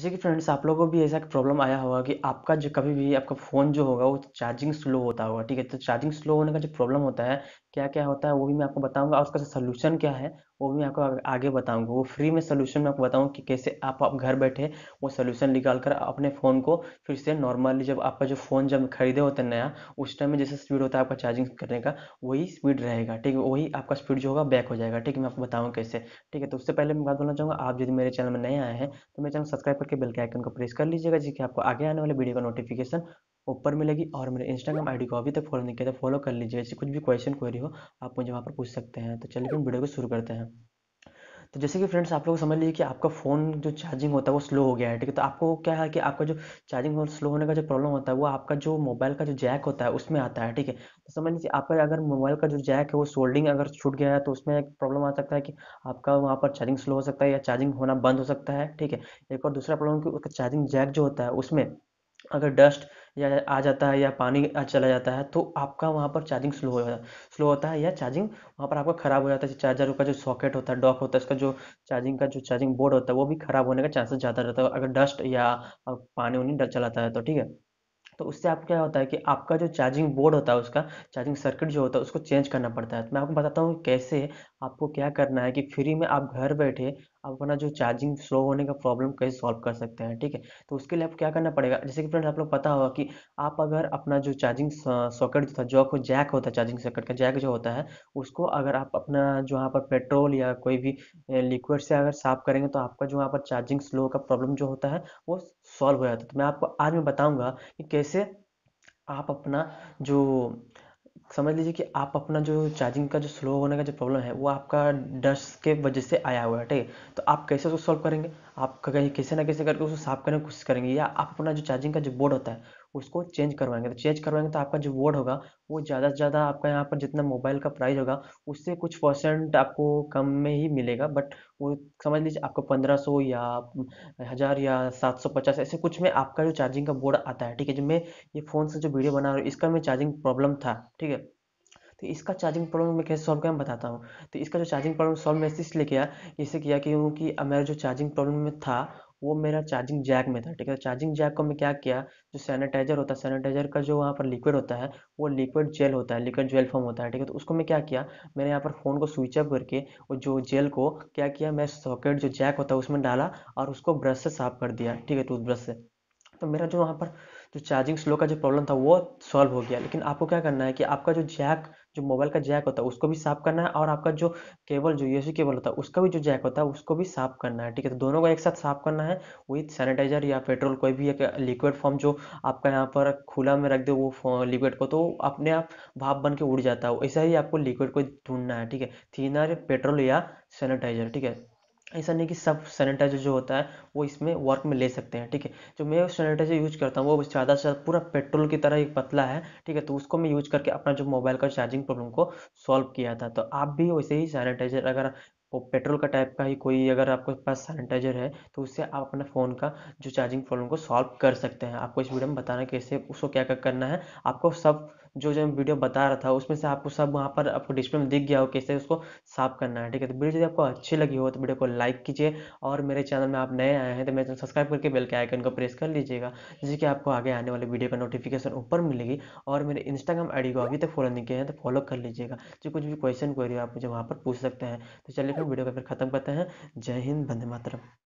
जैसे कि फ्रेंड्स आप लोगों को भी ऐसा प्रॉब्लम आया होगा कि आपका जो कभी भी आपका फ़ोन जो होगा वो चार्जिंग स्लो होता होगा ठीक है तो चार्जिंग स्लो होने का जो प्रॉब्लम होता है क्या क्या होता है वो भी मैं आपको बताऊंगा और उसका सोल्यूशन क्या है वो भी मैं आपको आगे बताऊंगा वो फ्री में सोल्यूशन मैं आपको बताऊँ कि कैसे आप आप घर बैठे वो सोल्यूशन निकाल कर अपने फ़ोन को फिर से नॉर्मली जब आपका जो फ़ोन जब खरीदे होते हैं नया उस टाइम में जैसे स्पीड होता है आपका चार्जिंग करने का वही स्पीड रहेगा ठीक है वही आपका स्पीड जो होगा बैक हो जाएगा ठीक है मैं आपको बताऊँ कैसे ठीक है तो उससे पहले मैं बात बोलना चाहूँगा आप यदि मेरे चैनल में नए आए हैं तो मेरे चैनल सब्सक्राइब करके बेल के आइकन को प्रेस कर लीजिएगा जिससे आपको आगे आने वाले वीडियो का नोटिफिकेशन ऊपर मिलेगी और मेरे इंस्टाग्राम आईडी को अभी तक फॉलो नहीं किया तो फॉलो कर लीजिए ऐसे कुछ भी क्वेश्चन क्वेरी हो आप मुझे वहाँ पर पूछ सकते हैं तो चलिए फिर वीडियो को शुरू करते हैं तो जैसे कि फ्रेंड्स आप लोग समझ लीजिए कि आपका फ़ोन जो चार्जिंग होता है वो स्लो हो गया है ठीक है तो आपको क्या है कि आपका जो चार्जिंग हो, स्लो होने का जो प्रॉब्लम होता है वो आपका जो मोबाइल का जो जैक होता है उसमें आता है ठीक है तो समझ लीजिए आपका अगर मोबाइल का जो जैक है वो सोल्डिंग अगर छूट गया है तो उसमें एक प्रॉब्लम आ सकता है कि आपका वहाँ पर चार्जिंग स्लो हो सकता है या चार्जिंग होना बंद हो सकता है ठीक है एक और दूसरा प्रॉब्लम कि उसका चार्जिंग जैक जो होता है उसमें अगर डस्ट या आ जाता है या पानी चला जाता है तो आपका वहाँ पर चार्जिंग स्लो हो जाता है स्लो होता है या चार्जिंग वहाँ पर आपका ख़राब हो जाता है चार्जर का जो सॉकेट होता है डॉक होता है इसका जो चार्जिंग का जो चार्जिंग बोर्ड होता है वो भी ख़राब होने का चांसेस ज़्यादा रहता है अगर डस्ट या पानी उन्हीं चलाता है तो ठीक है तो उससे आपको क्या होता है कि आपका जो चार्जिंग बोर्ड होता है उसका चार्जिंग सर्किट जो होता है उसको चेंज करना पड़ता है तो मैं आपको बताता हूँ कैसे आपको क्या करना है कि फ्री में आप घर बैठे आप अपना जो चार्जिंग स्लो होने का प्रॉब्लम कैसे सॉल्व कर सकते हैं ठीक है तो उसके लिए आप क्या करना पड़ेगा जैसे कि फ्रेंड आप लोग पता होगा कि आप अगर अपना जो चार्जिंग सॉकेट जो था जो आपको जैक होता है चार्जिंग सॉकेट का जैक जो होता है उसको अगर आप अपना जो यहाँ पर पेट्रोल या कोई भी लिक्विड से अगर साफ करेंगे तो आपका जो यहाँ पर चार्जिंग स्लो का प्रॉब्लम जो होता है वो सॉल्व हो जाता है तो मैं आपको आज मैं बताऊँगा कि कैसे आप अपना जो समझ लीजिए कि आप अपना जो चार्जिंग का जो स्लो होने का जो प्रॉब्लम है वो आपका डस्ट के वजह से आया हुआ है ठीक है तो आप कैसे उसको सॉल्व करेंगे आप कहीं किसी ना किसी करके उसको साफ करने की कोशिश करेंगे या आप अपना जो चार्जिंग का जो बोर्ड होता है उसको चेंज करवाएंगे तो चेंज करवाएंगे तो आपका जो वोट होगा वो ज़्यादा से ज़्यादा आपका यहाँ पर जितना मोबाइल का प्राइस होगा उससे कुछ परसेंट आपको कम में ही मिलेगा बट वो समझ लीजिए आपको पंद्रह सौ या हज़ार या सात सौ पचास ऐसे कुछ में आपका जो चार्जिंग का बोर्ड आता है ठीक है जो मैं ये फ़ोन से जो वीडियो बना रहा हूँ इसका मैं चार्जिंग प्रॉब्लम था ठीक है तो इसका चार्जिंग प्रॉब्लम मैं कैसे सॉल्व किया बताता हूँ तो इसका जो चार्जिंग प्रॉब्लम सॉल्व मैं इसलिए किया इसे किया क्योंकि मेरा जो चार्जिंग प्रॉब्लम में था वो मेरा चार्जिंग जैक में था ठीक है चार्जिंग जैक को मैं क्या किया जो सैनिटाइजर होता है सैनिटाइजर का जो वहाँ पर लिक्विड होता है वो लिक्विड जेल होता है लिक्विड जेल फॉर्म होता है ठीक है तो उसको मैं क्या किया मैंने यहाँ पर फ़ोन को स्विच अप करके और जो जेल को क्या किया मैं सॉकेट जो जैक होता है उसमें डाला और उसको ब्रश से साफ कर दिया ठीक है टूथब्रश से तो मेरा जो वहाँ पर जो चार्जिंग स्लो का जो प्रॉब्लम था वो सॉल्व हो गया लेकिन आपको क्या करना है कि आपका जो जैक जो मोबाइल का जैक होता है उसको भी साफ करना है और आपका जो केबल जो यूएसबी केबल होता है उसका भी जो जैक होता है उसको भी साफ करना है ठीक है तो दोनों को एक साथ साफ करना है विथ सैनिटाइजर या पेट्रोल कोई भी एक लिक्विड फॉर्म जो आपका यहाँ पर खुला में रख दे वो लिक्विड को तो अपने आप भाप बन के उड़ जाता है ऐसा ही आपको लिक्विड को ढूंढना है ठीक है थीनर पेट्रोल या सैनिटाइजर ठीक है ऐसा नहीं कि सब सैनिटाइजर जो होता है वो इसमें वर्क में ले सकते हैं ठीक है जो मैं सैनिटाइजर यूज करता हूँ वो ज़्यादा से ज़्यादा पूरा पेट्रोल की तरह एक पतला है ठीक है तो उसको मैं यूज करके अपना जो मोबाइल का चार्जिंग प्रॉब्लम को सॉल्व किया था तो आप भी वैसे ही सैनिटाइजर अगर वो पेट्रोल का टाइप का ही कोई अगर आपके पास सैनिटाइजर है तो उससे आप अपने फ़ोन का जो चार्जिंग प्रॉब्लम को सॉल्व कर सकते हैं आपको इस वीडियो में बताना कैसे उसको क्या क्या करना है आपको सब जो जो मैं वीडियो बता रहा था उसमें से आपको सब वहाँ पर आपको डिस्प्ले में दिख गया हो कैसे उसको साफ करना है ठीक है तो वीडियो यदि आपको अच्छी लगी हो तो वीडियो को लाइक कीजिए और मेरे चैनल में आप नए आए हैं तो मेरे चैनल सब्सक्राइब करके बेल के आइकन को प्रेस कर लीजिएगा जिससे कि आपको आगे आने वाले वीडियो का नोटिफिकेशन ऊपर मिलेगी और मेरे इंस्टाग्राम आई को अभी तक फॉलो नहीं किया है तो फॉलो कर लीजिएगा जो कुछ भी क्वेश्चन क्वेरी आप मुझे वहाँ पर पूछ सकते हैं तो चलिए फिर वीडियो को फिर खत्म करते हैं जय हिंद बंदे मातरम